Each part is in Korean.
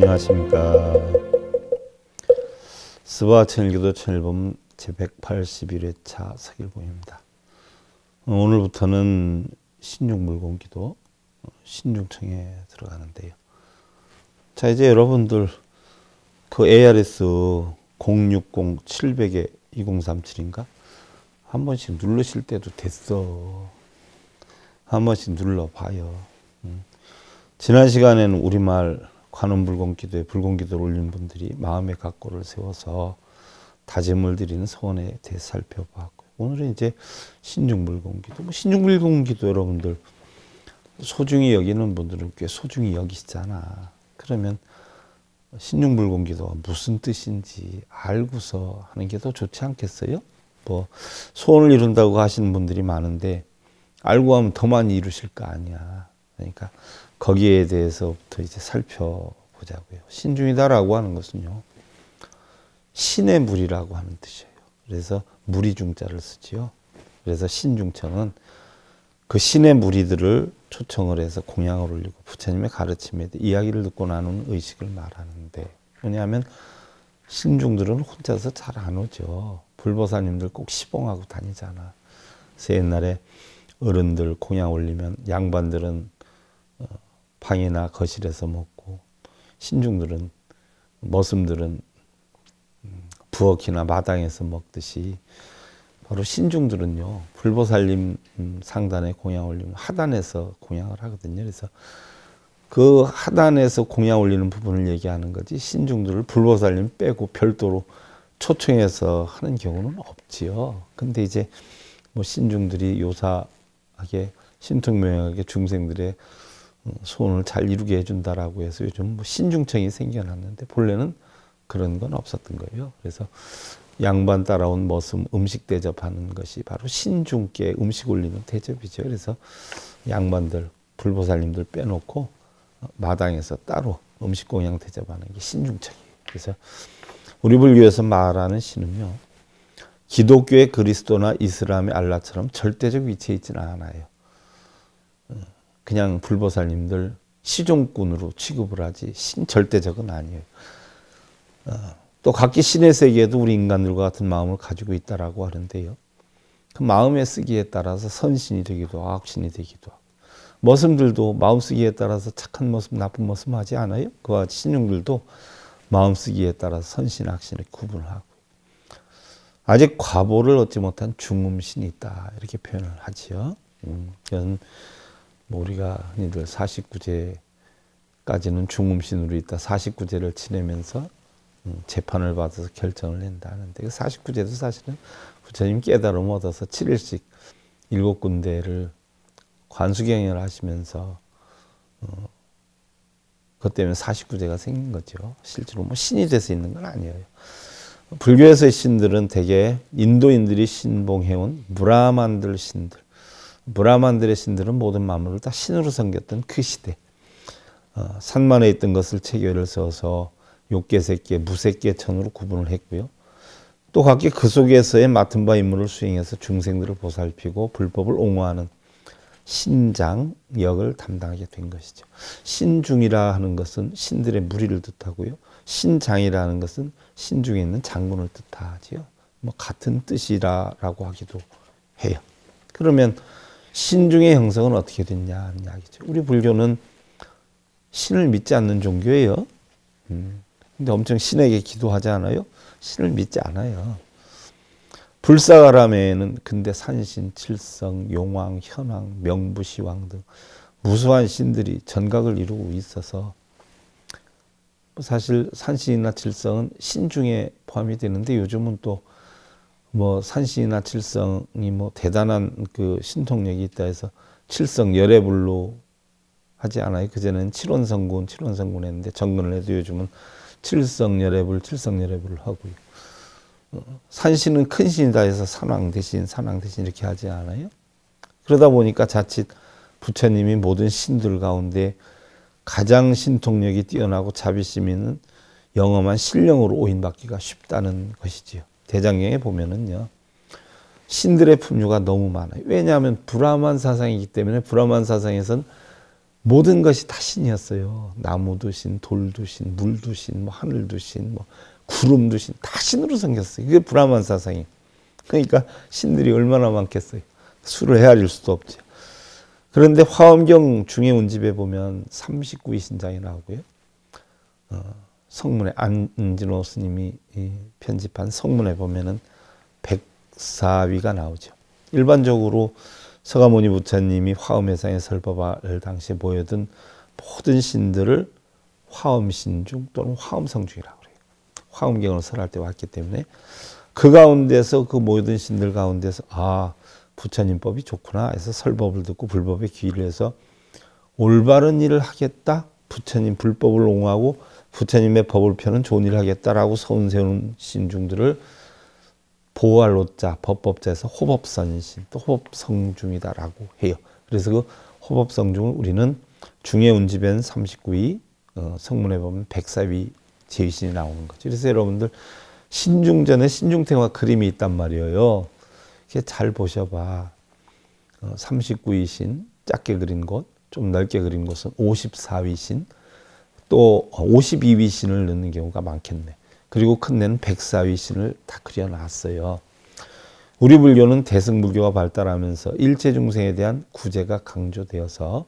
안녕하십니까. 스바 천일기도 천일범 제181회차 서길봉입니다. 어, 오늘부터는 신중물공기도 어, 신중청에 들어가는데요. 자 이제 여러분들 그 ARS 0 6 0 7 0 0 2037인가? 한 번씩 누르실 때도 됐어. 한 번씩 눌러봐요. 음. 지난 시간에는 우리말 관음 불공기도에 불공기도를 올린 분들이 마음의 각고를 세워서 다짐을 드리는 서원에 대해 살펴봤고 오늘은 이제 신중불공기도. 뭐 신중불공기도 여러분들 소중히 여기는 분들은 꽤 소중히 여기시잖아. 그러면 신중불공기도가 무슨 뜻인지 알고서 하는 게 더 좋지 않겠어요? 뭐 소원을 이룬다고 하시는 분들이 많은데 알고 하면 더 많이 이루실 거 아니야. 그러니까 거기에 대해서부터 이제 살펴보자고요. 신중이다라고 하는 것은요. 신의 물이라고 하는 뜻이에요. 그래서 무리중자를 쓰지요. 그래서 신중청은 그 신의 무리들을 초청을 해서 공양을 올리고 부처님의 가르침에 대해 이야기를 듣고 나누 의식을 말하는데 왜냐면 신중들은 혼자서 잘 안 오죠. 불보사님들 꼭 시봉하고 다니잖아. 그래서 옛날에 어른들 공양 올리면 양반들은 방이나 거실에서 먹고 신중들은 머슴들은 음, 부엌이나 마당에서 먹듯이 바로 신중들은요 불보살님 음, 상단에 공양 올리면 하단에서 공양을 하거든요. 그래서 그 하단에서 공양 올리는 부분을 얘기하는 거지 신중들을 불보살님 빼고 별도로 초청해서 하는 경우는 없지요. 근데 이제 뭐 신중들이 요사하게 신통명하게 중생들의 어, 소원을 잘 이루게 해준다라고 해서 요즘 뭐 신중청이 생겨났는데 본래는 그런 건 없었던 거예요. 그래서 양반 따라온 머슴 음식 대접하는 것이 바로 신중께 음식 올리는 대접이죠. 그래서 양반들 불보살님들 빼놓고 마당에서 따로 음식 공양 대접하는 게 신중책이에요. 그래서 우리 불교에서 말하는 신은요. 기독교의 그리스도나 이슬람의 알라처럼 절대적 위치에 있지는 않아요. 그냥 불보살님들 시종꾼으로 취급을 하지 신 절대적은 아니에요. 어, 또 각기 신의 세계에도 우리 인간들과 같은 마음을 가지고 있다라고 하는데요. 그 마음의 쓰기에 따라서 선신이 되기도 하고 악신이 되기도 하고 머슴들도 마음 쓰기에 따라서 착한 머슴 나쁜 머슴 하지 않아요? 그와 신용들도 마음 쓰기에 따라서 선신 악신을 구분하고 아직 과보를 얻지 못한 중음신이 있다 이렇게 표현을 하지요. 음, 뭐 우리가 흔히들 49제까지는 중음신으로 있다. 49제를 지내면서 음, 재판을 받아서 결정을 낸다 하는데 그 49제도 사실은 부처님 깨달음 얻어서 7일씩 일곱 군데를 관수경을 하시면서 어, 그것 때문에 49제가 생긴 거죠. 실제로 뭐 신이 돼서 있는 건 아니에요. 불교에서의 신들은 대개 인도인들이 신봉해온 무라만들 신들 브라만들의 신들은 모든 만물을 다 신으로 섬겼던 그 시대. 어, 산만에 있던 것을 체계를 세서육계세끼무세끼 천으로 구분을 했고요. 또 각기 그 속에서의 맡은 바 임무를 수행해서 중생들을 보살피고 불법을 옹호하는 신장 역을 담당하게 된 것이죠. 신중이라 하는 것은 신들의 무리를 뜻하고요. 신장이라는 것은 신중에 있는 장군을 뜻하지요. 뭐 같은 뜻이라고 하기도 해요. 그러면 신중의 형성은 어떻게 됐냐 는 이야기죠. 우리 불교는 신을 믿지 않는 종교예요. 음. 근데 엄청 신에게 기도하지 않아요? 신을 믿지 않아요. 불사가람에는 근대 산신, 칠성, 용왕, 현왕, 명부시왕 등 무수한 신들이 전각을 이루고 있어서 뭐 사실 산신이나 칠성은 신 중에 포함이 되는데 요즘은 또뭐 산신이나 칠성이 뭐 대단한 그 신통력이 있다 해서 칠성 열애불로 하지 않아요. 그전에는 칠원성군, 칠원성군 했는데 정근을 해도 요즘은 칠성 열애불, 칠성 열애불을 하고요. 어, 산신은 큰 신이다 해서 산왕 대신, 산왕 대신 이렇게 하지 않아요. 그러다 보니까 자칫 부처님이 모든 신들 가운데 가장 신통력이 뛰어나고 자비심 있는 영험한 신령으로 오인받기가 쉽다는 것이지요. 대장경에 보면은요. 신들의 풍류가 너무 많아요. 왜냐하면 브라만 사상이기 때문에 브라만 사상에선 모든 것이 다 신이었어요. 나무도 신, 돌도 신, 물도 신, 뭐 하늘도 신, 뭐 구름도 신, 다 신으로 생겼어요. 그게 브라만 사상이. 그러니까 신들이 얼마나 많겠어요. 수를 헤아릴 수도 없죠. 그런데 화엄경 중에 운집에 보면 39의 신장이 나오고요. 어. 성문에 안진호 스님이 편집한 성문에 보면은 0 4위가 나오죠. 일반적으로 서가모니 부처님이 화엄회상에 설법을 당시에 보여든 모든 신들을 화엄신중 또는 화엄성중이라고 그래요. 화엄경을 설할 때 왔기 때문에 그 가운데서 그 모든 신들 가운데서 아 부처님법이 좋구나 해서 설법을 듣고 불법에 귀를 해서 올바른 일을 하겠다 부처님 불법을 옹하고 부처님의 법을 펴는 좋은 일을 하겠다라고 서운 세우는 신중들을 보호할 로자 법법자에서 호법선신 또 호법성중이다라고 해요. 그래서 그 호법성중을 우리는 중해운지변 39위 어, 성문에 보면 104위 제위신이 나오는 거죠. 그래서 여러분들 신중전에 신중태와 그림이 있단 말이에요. 잘 보셔봐. 어, 39위 신 작게 그린 곳, 좀 넓게 그린 곳은 54위 신, 또 52위 신을 넣는 경우가 많겠네. 그리고 큰내는 104위 신을 다 그려놨어요. 우리 불교는 대승불교가 발달하면서 일체중생에 대한 구제가 강조되어서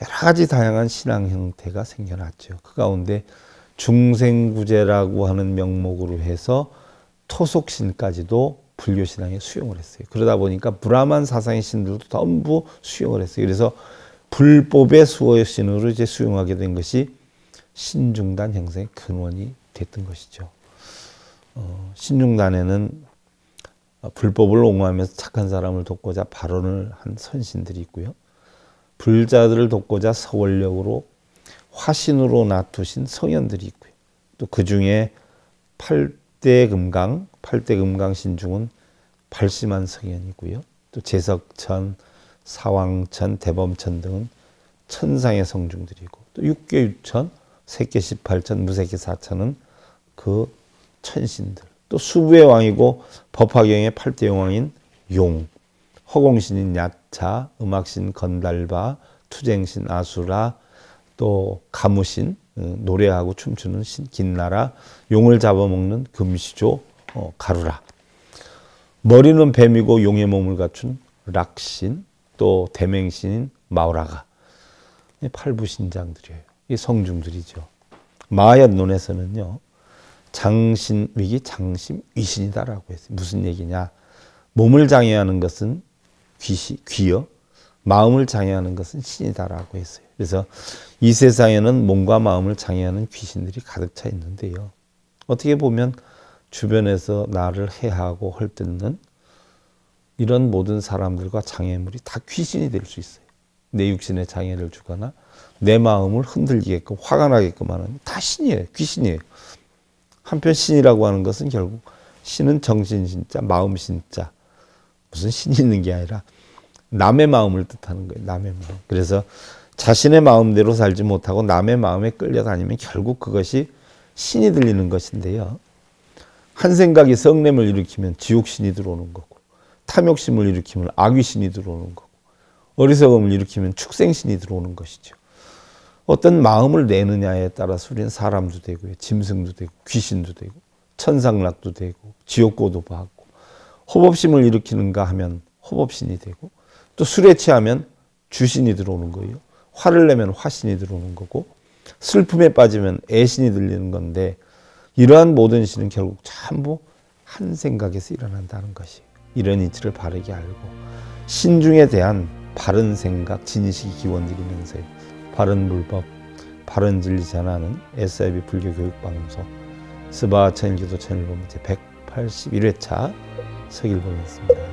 여러 가지 다양한 신앙 형태가 생겨났죠. 그 가운데 중생구제라고 하는 명목으로 해서 토속신까지도 불교 신앙에 수용을 했어요. 그러다 보니까 브라만 사상의 신들도 전부 수용을 했어요. 그래서 불법의 수호의 신으로 이제 수용하게 된 것이 신중단 형성의 근원이 됐던 것이죠. 어, 신중단에는 불법을 옹호하면서 착한 사람을 돕고자 발언을 한 선신들이 있고요. 불자들을 돕고자 서원력으로 화신으로 놔두신 성현들이 있고요. 또 그 중에 8대 금강, 8대 금강 신중은 발심한 성현이고요. 또 재석천, 사왕천, 대범천 등은 천상의 성중들이고 또 육계유천, 새끼 18천, 무새끼 4천은 그 천신들. 또 수부의 왕이고 법화경의 8대 용왕인 용, 허공신인 야차, 음악신 건달바, 투쟁신 아수라, 또 가무신, 어, 노래하고 춤추는 신, 긴나라, 용을 잡아먹는 금시조, 어, 가루라. 머리는 뱀이고 용의 몸을 갖춘 락신, 또 대맹신인 마오라가. 팔부신장들이에요. 이 성중들이죠. 마야 논에서는요. 장신위기 장심위신이다라고 했어요. 무슨 얘기냐. 몸을 장애하는 것은 귀시, 귀여 마음을 장애하는 것은 신이다라고 했어요. 그래서 이 세상에는 몸과 마음을 장애하는 귀신들이 가득 차 있는데요. 어떻게 보면 주변에서 나를 해하고 헐뜯는 이런 모든 사람들과 장애물이 다 귀신이 될 수 있어요. 내 육신에 장애를 주거나 내 마음을 흔들리게끔 화가 나게끔 하는 다 신이에요. 귀신이에요. 한편 신이라고 하는 것은 결국 신은 정신 신자, 마음 신자. 무슨 신이 있는 게 아니라 남의 마음을 뜻하는 거예요. 남의 마음. 그래서 자신의 마음대로 살지 못하고 남의 마음에 끌려다니면 결국 그것이 신이 들리는 것인데요. 한 생각이 성냄을 일으키면 지옥신이 들어오는 거고 탐욕심을 일으키면 악귀신이 들어오는 거고 어리석음을 일으키면 축생신이 들어오는 것이죠. 어떤 마음을 내느냐에 따라서 우리는 사람도 되고 짐승도 되고 귀신도 되고 천상락도 되고 지옥고도 받고 호법심을 일으키는가 하면 호법신이 되고 또 술에 취하면 주신이 들어오는 거예요. 화를 내면 화신이 들어오는 거고 슬픔에 빠지면 애신이 들리는 건데 이러한 모든 신은 결국 전부 한 생각에서 일어난다는 것이 이런 이치를 바르게 알고 신중에 대한 바른 생각, 진식이 기원드리면서요. 바른 불법 바른 진리 전하는 SIB 불교 교육 방송 스바천 기도 채널 보면 제 181회차 서길 보겠습니다.